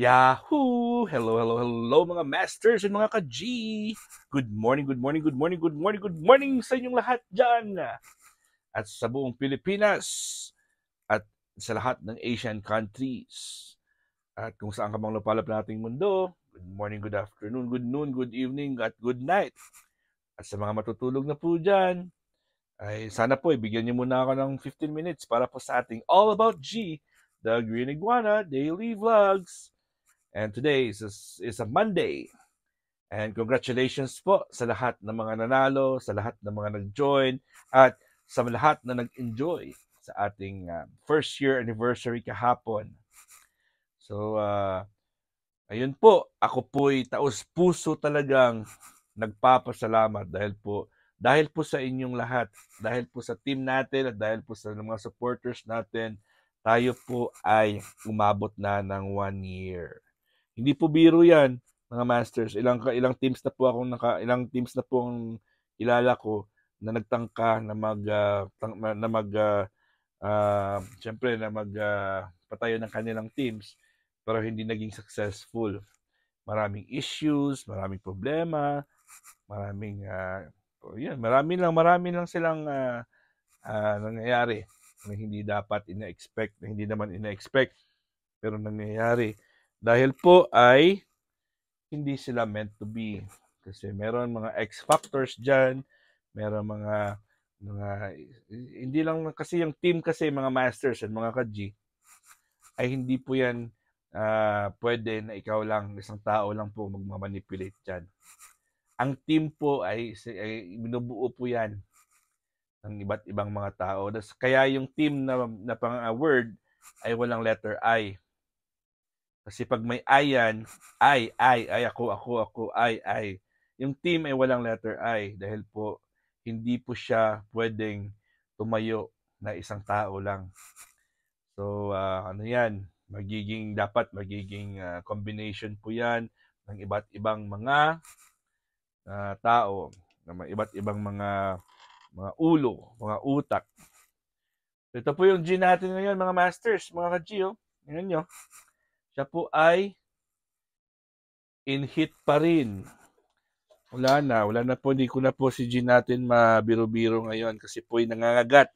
Yahoo! Hello, hello, hello mga masters and mga ka-G! Good morning, good morning, good morning, good morning, good morning sa inyong lahat dyan! At sa buong Pilipinas at sa lahat ng Asian countries. At kung saan ka mang napalap na ating mundo, good morning, good afternoon, good noon, good evening, at good night. At sa mga matutulog na po dyan, ay sana po ibigyan eh, niyo muna ako ng 15 minutes para po sa ating All About G, The Green Iguana Daily Vlogs. And today is a, is a Monday. And congratulations po sa lahat ng mga nanalo, sa lahat ng mga nag-join, at sa lahat na nag-enjoy sa ating uh, first year anniversary kahapon. So, uh, ayun po, ako po'y taos puso talagang nagpapasalamat dahil po dahil po sa inyong lahat, dahil po sa team natin at dahil po sa mga supporters natin, tayo po ay umabot na ng one year. Hindi po biro 'yan, mga masters. Ilang ilang teams na po akong naka, ilang teams na po ang ilala ko na nagtangka na mag uh, na mag uh, ah, uh, ah, syempre na mag uh, patayo ng kanilang teams pero hindi naging successful. Maraming issues, maraming problema, maraming uh, yun, marami lang, marami lang silang uh, uh, nangyayari na hindi dapat ina-expect, na hindi naman ina-expect pero nangyayari. Dahil po ay hindi sila meant to be. Kasi meron mga X factors dyan, meron mga mga hindi lang kasi yung team kasi mga masters at mga kaji ay hindi po yan uh, pwede na ikaw lang isang tao lang po magmamanipulate diyan. Ang team po ay, ay binubuo po yan ng iba't ibang mga tao. Das, kaya yung team na, na pang ah, word ay walang letter I. Kasi pag may ayan, ay, ay, ay, ako, ako, ako, ay, ay. Yung team ay walang letter I dahil po hindi po siya pwedeng tumayo na isang tao lang. So, uh, ano yan, magiging, dapat magiging uh, combination po yan ng iba't ibang mga uh, tao, ng iba't ibang mga mga ulo, mga utak. Ito po yung G natin ngayon, mga masters, mga ka-G, oh. Ngayon nyo siya po ay in heat pa rin. Wala na, wala na po, hindi ko na po si Jean natin mabiro-biro ngayon kasi po ay nangangagat.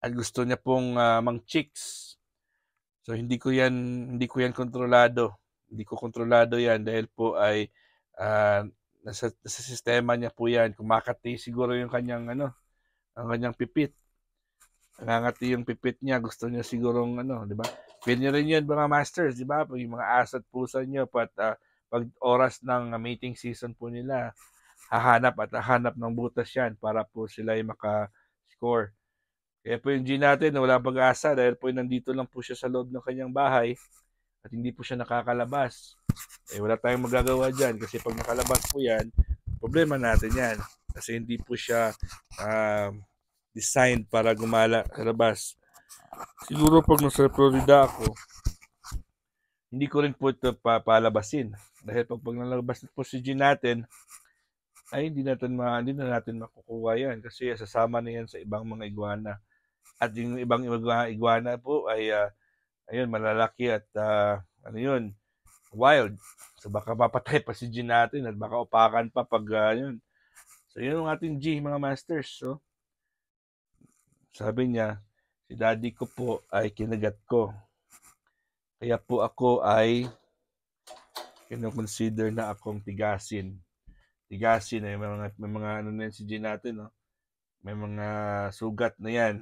At gusto niya pong uh, mang chicks. So hindi ko 'yan, hindi ko 'yan kontrolado. Hindi ko kontrolado 'yan dahil po ay uh, nasa, nasa sistema niya po 'yan. Kumakati siguro yung kanyang ano, ang kanyang pipit. Nangangati yung pipit niya. Gusto niya sigurong ano, di ba? Pwede rin yun mga masters, di ba? Yung mga asat pusa niyo. Pat, uh, pag oras ng ah, mating season po nila, hahanap at hahanap ng butas yan para po sila ay maka-score. Kaya po yung G natin, wala pag-asa dahil po nandito lang po siya sa loob ng kanyang bahay at hindi po siya nakakalabas. Eh wala tayong magagawa dyan kasi pag nakalabas po yan, problema natin yan. Kasi hindi po siya um, designed para gumala sa labas. Siguro pag nasa Florida ako, hindi ko rin po ito papalabasin. Dahil pag, pag nalabas na po si G natin, ay hindi natin ma, hindi na natin makukuha yan kasi sasama na yan sa ibang mga iguana. At yung ibang mga iguana po ay uh, ayun malalaki at uh, ano yun wild. So baka mapatay pa si G natin at baka upakan pa pag uh, ah, yun. So yun ang ating G mga masters. So sabi niya, si daddy ko po ay kinagat ko. Kaya po ako ay kinoconsider na akong tigasin. Tigasin ay eh. may mga, may mga ano na yan si G natin, no? may mga sugat na yan.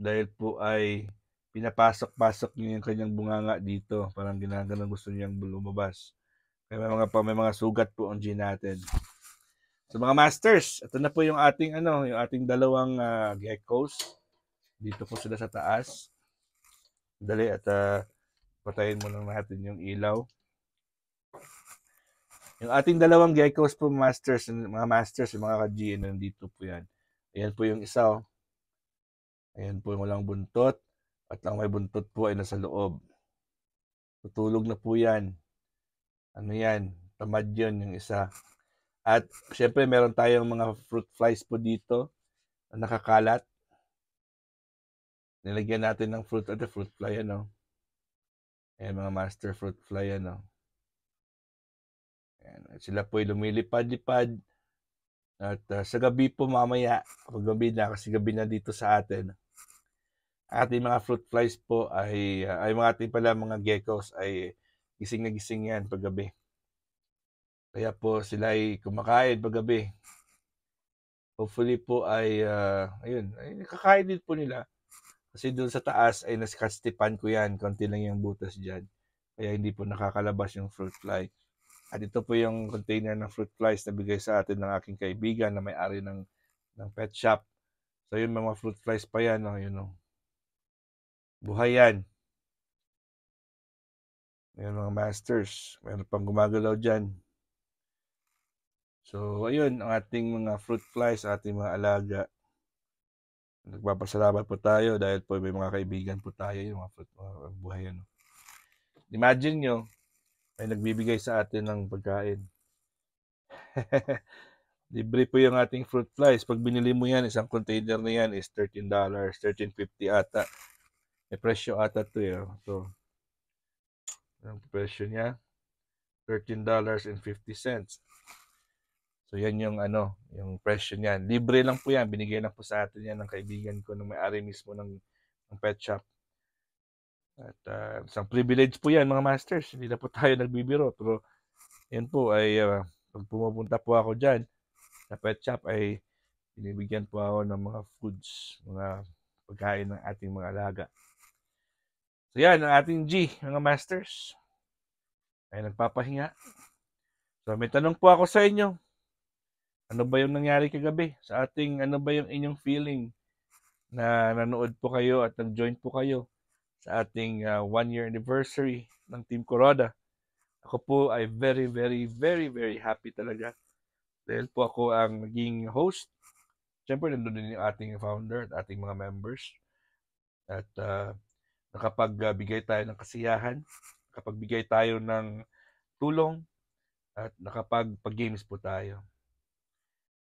Dahil po ay pinapasok-pasok niya yung kanyang bunganga dito. Parang ginagalang gusto niyang lumabas. Kaya may mga, may mga sugat po ang G natin. So mga masters, ito na po yung ating ano, yung ating dalawang uh, geckos. Dito po sila sa taas. Dali at uh, patayin muna natin yung ilaw. Yung ating dalawang geckos po masters, mga masters, mga ka-GN, nandito po yan. Ayan po yung isa. Oh. Ayan po yung walang buntot. At ang may buntot po ay nasa loob. Tutulog na po yan. Ano yan? Tamad yun yung isa. At syempre meron tayong mga fruit flies po dito na nakakalat. Nilagyan natin ng fruit at fruit fly ano. Ayan mga master fruit fly ano. Ayan. At sila po ay lumilipad-lipad. At uh, sa gabi po mamaya, pag gabi na, kasi gabi na dito sa atin, ating mga fruit flies po ay, uh, ay mga ating pala mga geckos ay gising na gising yan pag gabi. Kaya po sila ay kumakain paggabi. Hopefully po ay, uh, ayun, ay, kakain din po nila. Kasi doon sa taas ay naskastipan ko yan. Konti lang yung butas dyan. Kaya hindi po nakakalabas yung fruit fly. At ito po yung container ng fruit flies na bigay sa atin ng aking kaibigan na may-ari ng, ng pet shop. So yun, mga fruit flies pa yan. Oh, yun, oh. Buhay yan. Ayan mga masters. Meron pang gumagalaw dyan. So, ayun, ang ating mga fruit flies, ating mga alaga. Nagpapasalamat po tayo dahil po may mga kaibigan po tayo, yung mga fruit, mga buhay. Ano. Imagine nyo, ay nagbibigay sa atin ng pagkain. Libre po yung ating fruit flies. Pag binili mo yan, isang container na yan is $13, $13.50 ata. May presyo ata to eh. Oh. So, ang presyo niya, $13.50. So yan yung ano, yung presyo niyan. Libre lang po yan. Binigay lang po sa atin yan ng kaibigan ko ng may-ari mismo ng, ng pet shop. At uh, isang privilege po yan mga masters. Hindi na po tayo nagbibiro. Pero yan po ay uh, pag pumupunta po ako dyan sa pet shop ay binibigyan po ako ng mga foods, mga pagkain ng ating mga alaga. So yan ang ating G mga masters. Ay nagpapahinga. So may tanong po ako sa inyo. Ano ba yung nangyari kagabi sa ating ano ba yung inyong feeling na nanood po kayo at nag-join po kayo sa ating uh, ah, one year anniversary ng Team Coroda. Ako po ay very, very, very, very happy talaga. Dahil po ako ang naging host. Siyempre, nandun din yung ating founder at ating mga members. At uh, nakapagbigay tayo ng kasiyahan, nakapagbigay tayo ng tulong, at nakapag-games po tayo.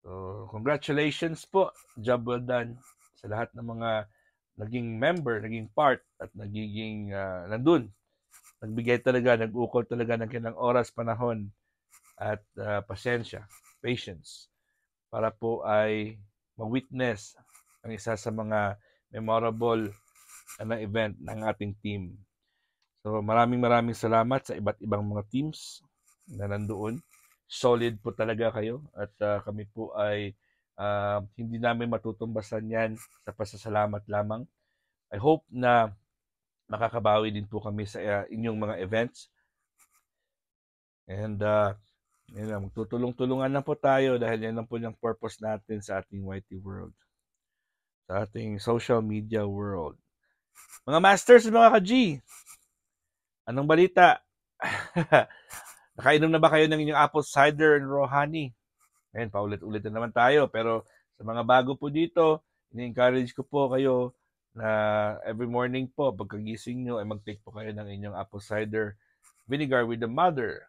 So, congratulations po. Job well done sa lahat ng mga naging member, naging part at nagiging uh, nandun. Nagbigay talaga, nag-ukol talaga ng kanilang oras, panahon at uh, pasensya, patience para po ay ma-witness ang isa sa mga memorable na event ng ating team. So maraming maraming salamat sa iba't ibang mga teams na nandoon solid po talaga kayo at uh, kami po ay uh, hindi namin matutumbasan yan sa pasasalamat lamang. I hope na makakabawi din po kami sa uh, inyong mga events. And uh, yun magtutulong-tulungan na po tayo dahil yan lang po yung purpose natin sa ating YT world. Sa ating social media world. Mga masters, at mga ka-G, anong balita? Nakainom na ba kayo ng inyong apple cider and raw honey? Ayan, paulit-ulit na naman tayo. Pero sa mga bago po dito, ini-encourage ko po kayo na every morning po, pagkagising nyo, ay mag-take po kayo ng inyong apple cider vinegar with the mother.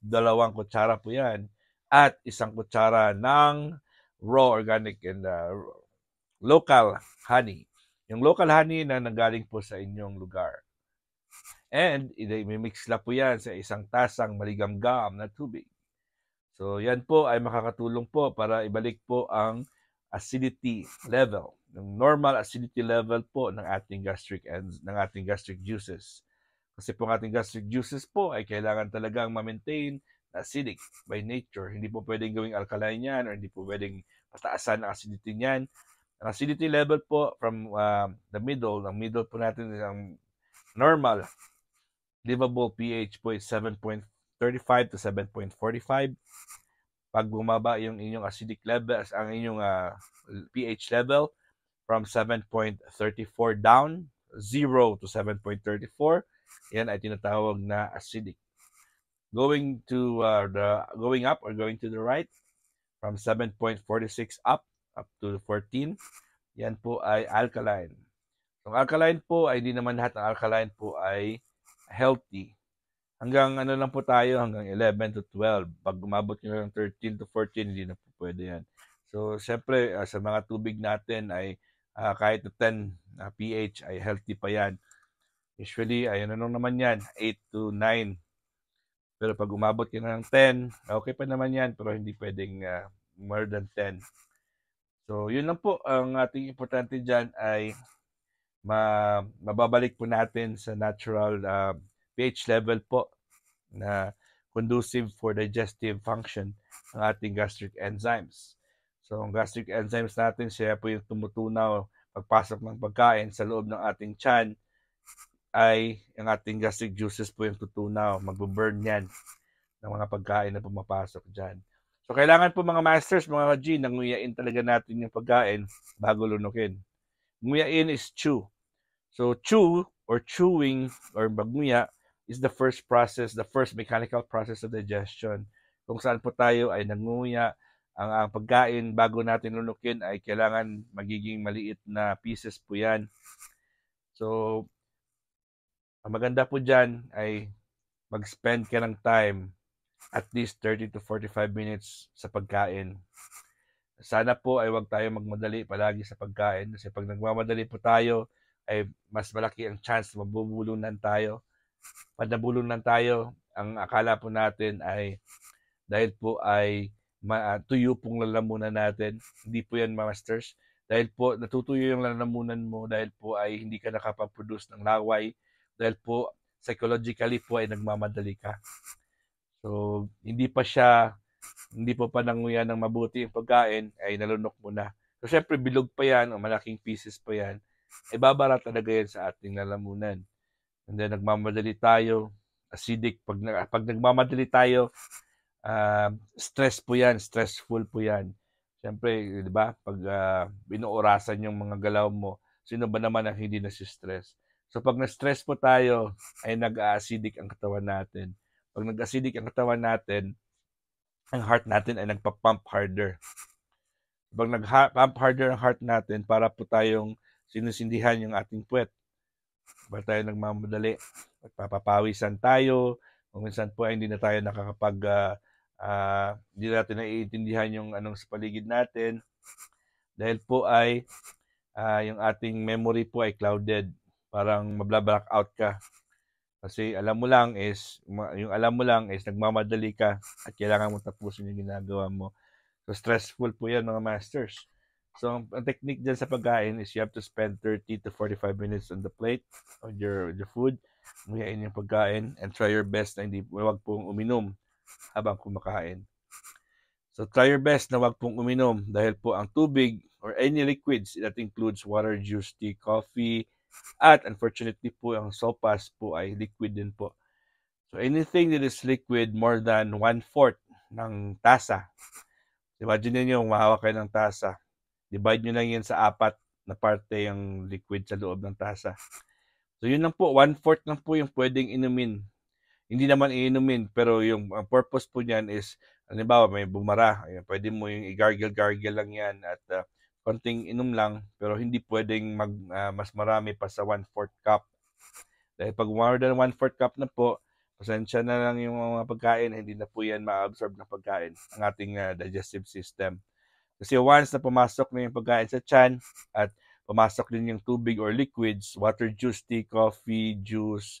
Dalawang kutsara po yan. At isang kutsara ng raw organic and uh, local honey. Yung local honey na nanggaling po sa inyong lugar. And i-mix eh, lang po yan sa isang tasang maligamgam na tubig. So yan po ay makakatulong po para ibalik po ang acidity level, Yung normal acidity level po ng ating gastric and ng ating gastric juices. Kasi po ang ating gastric juices po ay kailangan talagang ma-maintain na acidic by nature. Hindi po pwedeng gawing alkaline yan or hindi po pwedeng pataasan ang acidity niyan. Ang acidity level po from uh, the middle, ang middle po natin is ang normal livable pH po is 7.35 to 7.45. Pag bumaba yung inyong acidic level, ang inyong uh, ah, pH level from 7.34 down, 0 to 7.34, yan ay tinatawag na acidic. Going to uh, the going up or going to the right from 7.46 up up to 14, yan po ay alkaline. Ang alkaline po ay hindi naman lahat ng alkaline po ay healthy. Hanggang ano lang po tayo, hanggang 11 to 12. Pag umabot nyo ng 13 to 14, hindi na po pwede yan. So, syempre, uh, sa mga tubig natin ay uh, kahit 10 uh, pH ay healthy pa yan. Usually, ay ano nung naman yan, 8 to 9. Pero pag umabot ka ng 10, okay pa naman yan, pero hindi pwedeng uh, more than 10. So, yun lang po. Ang ating importante dyan ay ma, mababalik po natin sa natural uh, pH level po na conducive for digestive function ng ating gastric enzymes. So ang gastric enzymes natin, siya po yung tumutunaw pagpasok ng pagkain sa loob ng ating tiyan ay ang ating gastric juices po yung tutunaw. Magbo-burn yan ng mga pagkain na pumapasok dyan. So kailangan po mga masters, mga G, nanguyain talaga natin yung pagkain bago lunukin. Nguyain is chew. So chew or chewing or magnguya is the first process, the first mechanical process of digestion. Kung saan po tayo ay nanguya, ang, ang pagkain bago natin lunukin ay kailangan magiging maliit na pieces po yan. So, ang maganda po dyan ay mag-spend ka ng time at least 30 to 45 minutes sa pagkain. Sana po ay huwag tayo magmadali palagi sa pagkain kasi pag nagmamadali po tayo ay mas malaki ang chance na mabubulunan tayo. Pag nabulunan tayo, ang akala po natin ay dahil po ay ma- ah, tuyo pong lalamunan natin. Hindi po yan masters. Dahil po natutuyo yung lalamunan mo dahil po ay hindi ka nakapag ng laway. Dahil po psychologically po ay nagmamadali ka. So, hindi pa siya hindi pa pa nanguya ng mabuti yung pagkain, ay nalunok mo na. So, syempre, bilog pa yan o malaking pieces pa yan. Ay eh, babara talaga yan sa ating lalamunan. And then, nagmamadali tayo. Acidic. Pag, pag nagmamadali tayo, uh, stress po yan. Stressful po yan. Siyempre, di ba? Pag uh, ah, inuorasan yung mga galaw mo, sino ba naman ang hindi na stress? So, pag na-stress po tayo, ay nag-acidic ang katawan natin. Pag nag-acidic ang katawan natin, ang heart natin ay nagpa-pump harder. Pag nag-pump harder ang heart natin, para po tayong sinusindihan yung ating puwet. Para tayo nagmamadali. Nagpapapawisan tayo. Kung minsan po ay hindi na tayo nakakapag, uh, uh, hindi natin naiintindihan yung anong sa paligid natin. Dahil po ay uh, yung ating memory po ay clouded. Parang mabla-blackout ka kasi alam mo lang is, yung alam mo lang is nagmamadali ka at kailangan mo tapusin yung ginagawa mo. So stressful po yan mga masters. So ang, ang technique dyan sa pagkain is you have to spend 30 to 45 minutes on the plate, on your the food. Nguyain yung pagkain and try your best na hindi, huwag pong uminom habang kumakain. So try your best na huwag pong uminom dahil po ang tubig or any liquids that includes water, juice, tea, coffee, at unfortunately po, ang sopas po ay liquid din po. So anything that is liquid more than one-fourth ng tasa. Imagine niyo yung mahawak kayo ng tasa. Divide nyo lang yan sa apat na parte yung liquid sa loob ng tasa. So yun lang po, one-fourth lang po yung pwedeng inumin. Hindi naman iinumin, pero yung ang purpose po niyan is, halimbawa may bumara, ayan, pwede mo yung i-gargle-gargle lang yan at uh, konting inom lang, pero hindi pwedeng mag, uh, mas marami pa sa 1 4 cup. Dahil pag more than 1 4 cup na po, pasensya na lang yung mga pagkain, hindi na po yan ma-absorb ng pagkain, ng ating uh, digestive system. Kasi once na pumasok na yung pagkain sa chan at pumasok din yung tubig or liquids, water juice, tea, coffee, juice,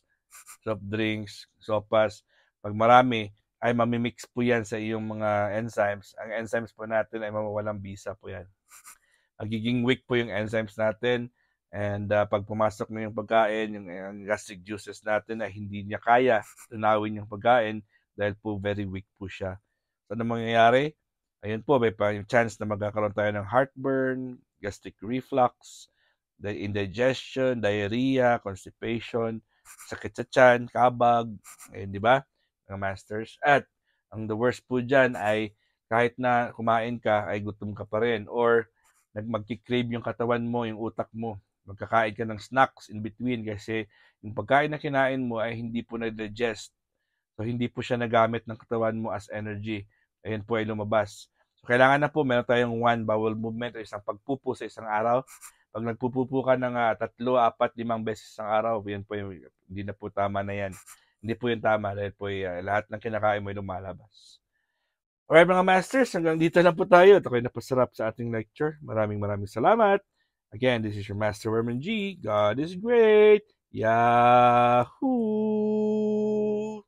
soft drinks, sopas, pag marami, ay mamimix po yan sa iyong mga enzymes. Ang enzymes po natin ay mawawalang bisa po yan nagiging weak po yung enzymes natin. And uh, pag pumasok na yung pagkain, yung, yung gastric juices natin ay hindi niya kaya tunawin yung pagkain dahil po very weak po siya. So, ano mangyayari? Ayun po, may pa yung chance na magkakaroon tayo ng heartburn, gastric reflux, the indigestion, diarrhea, constipation, sakit sa tiyan, kabag, ayun, di ba? Mga masters. At ang the worst po dyan ay kahit na kumain ka, ay gutom ka pa rin. Or nagmagki-crave yung katawan mo, yung utak mo. Magkakain ka ng snacks in between kasi yung pagkain na kinain mo ay hindi po na-digest. So, hindi po siya nagamit ng katawan mo as energy. Ayan po ay lumabas. So, kailangan na po meron tayong one bowel movement o isang pagpupo sa isang araw. Pag nagpupupo ka ng uh, tatlo, apat, limang beses sa araw, yan po yung, hindi na po tama na yan. Hindi po yung tama dahil po yung, uh, ah, lahat ng kinakain mo ay lumalabas. Alright mga masters, hanggang dito lang po tayo. Ito kayo napasarap sa ating lecture. Maraming maraming salamat. Again, this is your Master Herman G. God is great. Yahoo!